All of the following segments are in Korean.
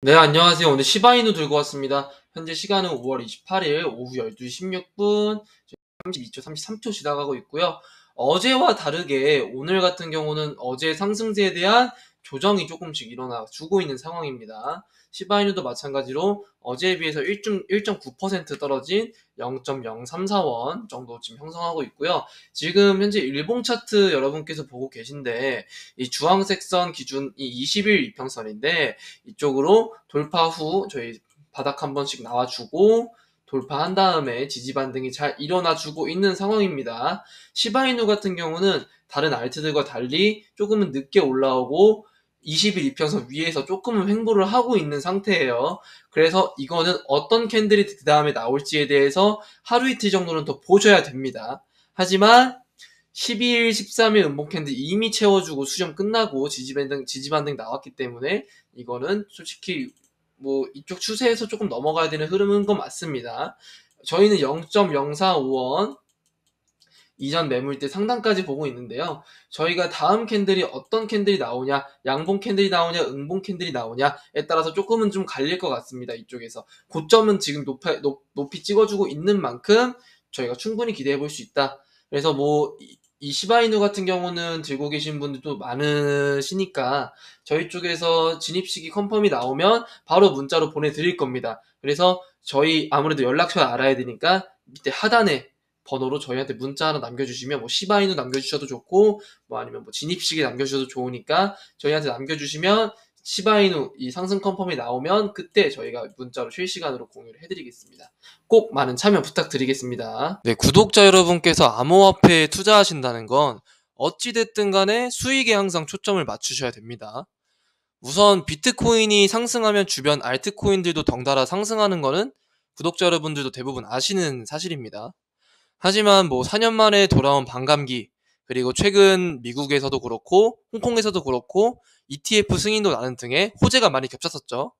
네, 안녕하세요. 오늘 시바이누 들고 왔습니다. 현재 시간은 5월 28일 오후 12시 16분 32초, 33초 지나가고 있고요. 어제와 다르게 오늘 같은 경우는 어제 상승세에 대한 조정이 조금씩 일어나 주고 있는 상황입니다. 시바이누도 마찬가지로 어제에 비해서 1.9% 떨어진 0.034원 정도 지금 형성하고 있고요. 지금 현재 일봉 차트 여러분께서 보고 계신데 이 주황색 선 기준이 20일 이평선인데 이쪽으로 돌파 후 저희 바닥 한 번씩 나와주고 돌파한 다음에 지지 반등이 잘 일어나주고 있는 상황입니다. 시바이누 같은 경우는 다른 알트들과 달리 조금은 늦게 올라오고 20일 입혀서 위에서 조금은 횡보를 하고 있는 상태예요. 그래서 이거는 어떤 캔들이 그 다음에 나올지에 대해서 하루 이틀 정도는 더 보셔야 됩니다. 하지만 12일, 13일 음봉 캔들 이미 채워주고 수정 끝나고 지지반등, 지지반등 나왔기 때문에 이거는 솔직히 뭐 이쪽 추세에서 조금 넘어가야 되는 흐름인 거 맞습니다. 저희는 0.045원 이전 매물대 상단까지 보고 있는데요. 저희가 다음 캔들이 어떤 캔들이 나오냐, 양봉 캔들이 나오냐, 응봉 캔들이 나오냐에 따라서 조금은 좀 갈릴 것 같습니다. 이쪽에서 고점은 지금 높이, 높이 찍어주고 있는 만큼 저희가 충분히 기대해 볼 수 있다. 그래서 뭐 이 시바이누 같은 경우는 들고 계신 분들도 많으시니까 저희 쪽에서 진입 시기 컨펌이 나오면 바로 문자로 보내드릴 겁니다. 그래서 저희 아무래도 연락처를 알아야 되니까 밑에 하단에 번호로 저희한테 문자 하나 남겨주시면 뭐 시바이누 남겨주셔도 좋고 뭐 아니면 뭐 진입식에 남겨주셔도 좋으니까 저희한테 남겨주시면 시바이누 이 상승 컨펌이 나오면 그때 저희가 문자로 실시간으로 공유를 해드리겠습니다. 꼭 많은 참여 부탁드리겠습니다. 네, 구독자 여러분께서 암호화폐에 투자하신다는 건 어찌됐든 간에 수익에 항상 초점을 맞추셔야 됩니다. 우선 비트코인이 상승하면 주변 알트코인들도 덩달아 상승하는 것은 구독자 여러분들도 대부분 아시는 사실입니다. 하지만 뭐 4년 만에 돌아온 반감기 그리고 최근 미국에서도 그렇고 홍콩에서도 그렇고 ETF 승인도 나는 등의 호재가 많이 겹쳤었죠.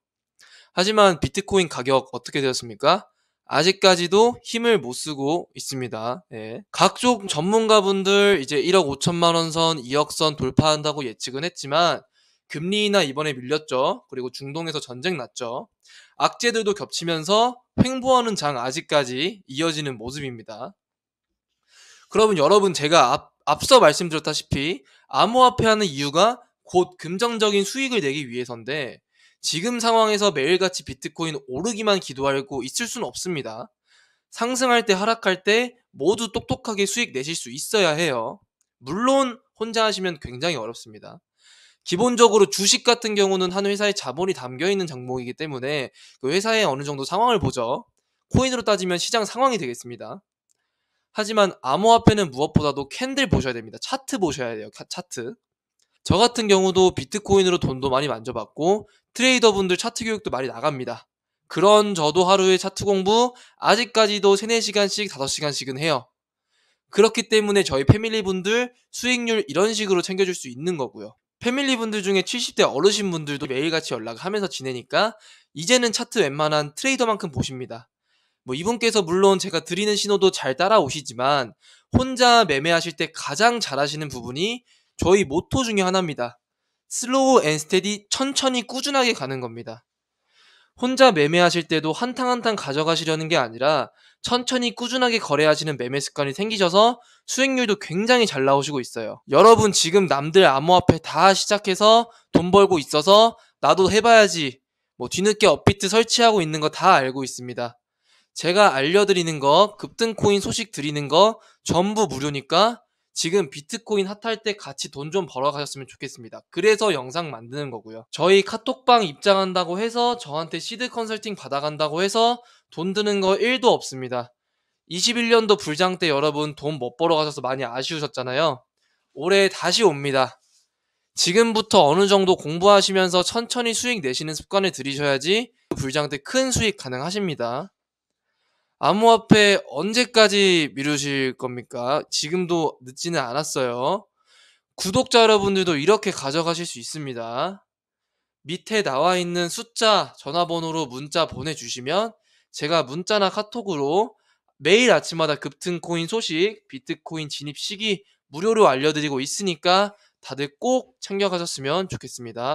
하지만 비트코인 가격 어떻게 되었습니까? 아직까지도 힘을 못 쓰고 있습니다. 네. 예. 각종 전문가분들 이제 1억 5천만 원 선, 2억 선 돌파한다고 예측은 했지만 금리 인하 이번에 밀렸죠. 그리고 중동에서 전쟁 났죠. 악재들도 겹치면서 횡보하는 장 아직까지 이어지는 모습입니다. 그러면 여러분 제가 앞, 앞서 말씀드렸다시피 암호화폐하는 이유가 곧 긍정적인 수익을 내기 위해서인데 지금 상황에서 매일같이 비트코인 오르기만 기도하고 있을 수는 없습니다. 상승할 때 하락할 때 모두 똑똑하게 수익 내실 수 있어야 해요. 물론 혼자 하시면 굉장히 어렵습니다. 기본적으로 주식 같은 경우는 한 회사의 자본이 담겨 있는 장목이기 때문에 그 회사의 어느 정도 상황을 보죠. 코인으로 따지면 시장 상황이 되겠습니다. 하지만 암호화폐는 무엇보다도 캔들 보셔야 됩니다. 차트 보셔야 돼요. 차트. 저 같은 경우도 비트코인으로 돈도 많이 만져봤고 트레이더분들 차트 교육도 많이 나갑니다. 그런 저도 하루에 차트 공부 아직까지도 3, 4시간씩 5시간씩은 해요. 그렇기 때문에 저희 패밀리분들 수익률 이런 식으로 챙겨줄 수 있는 거고요. 패밀리분들 중에 70대 어르신분들도 매일같이 연락하면서 지내니까 이제는 차트 웬만한 트레이더만큼 보십니다. 뭐 이분께서 물론 제가 드리는 신호도 잘 따라오시지만 혼자 매매하실 때 가장 잘하시는 부분이 저희 모토 중에 하나입니다. 슬로우 앤 스테디 천천히 꾸준하게 가는 겁니다. 혼자 매매하실 때도 한탕 한탕 가져가시려는 게 아니라 천천히 꾸준하게 거래하시는 매매 습관이 생기셔서 수익률도 굉장히 잘 나오시고 있어요. 여러분 지금 남들 암호화폐 다 시작해서 돈 벌고 있어서 나도 해봐야지 뭐 뒤늦게 업비트 설치하고 있는 거 다 알고 있습니다. 제가 알려드리는 거, 급등코인 소식 드리는 거 전부 무료니까 지금 비트코인 핫할 때 같이 돈 좀 벌어가셨으면 좋겠습니다. 그래서 영상 만드는 거고요. 저희 카톡방 입장한다고 해서 저한테 시드 컨설팅 받아간다고 해서 돈 드는 거 1도 없습니다. 21년도 불장 때 여러분 돈 못 벌어가셔서 많이 아쉬우셨잖아요. 올해 다시 옵니다. 지금부터 어느 정도 공부하시면서 천천히 수익 내시는 습관을 들이셔야지 불장 때 큰 수익 가능하십니다. 암호화폐 언제까지 미루실 겁니까? 지금도 늦지는 않았어요. 구독자 여러분들도 이렇게 가져가실 수 있습니다. 밑에 나와 있는 숫자, 전화번호로 문자 보내주시면 제가 문자나 카톡으로 매일 아침마다 급등코인 소식, 비트코인 진입 시기 무료로 알려드리고 있으니까 다들 꼭 챙겨가셨으면 좋겠습니다.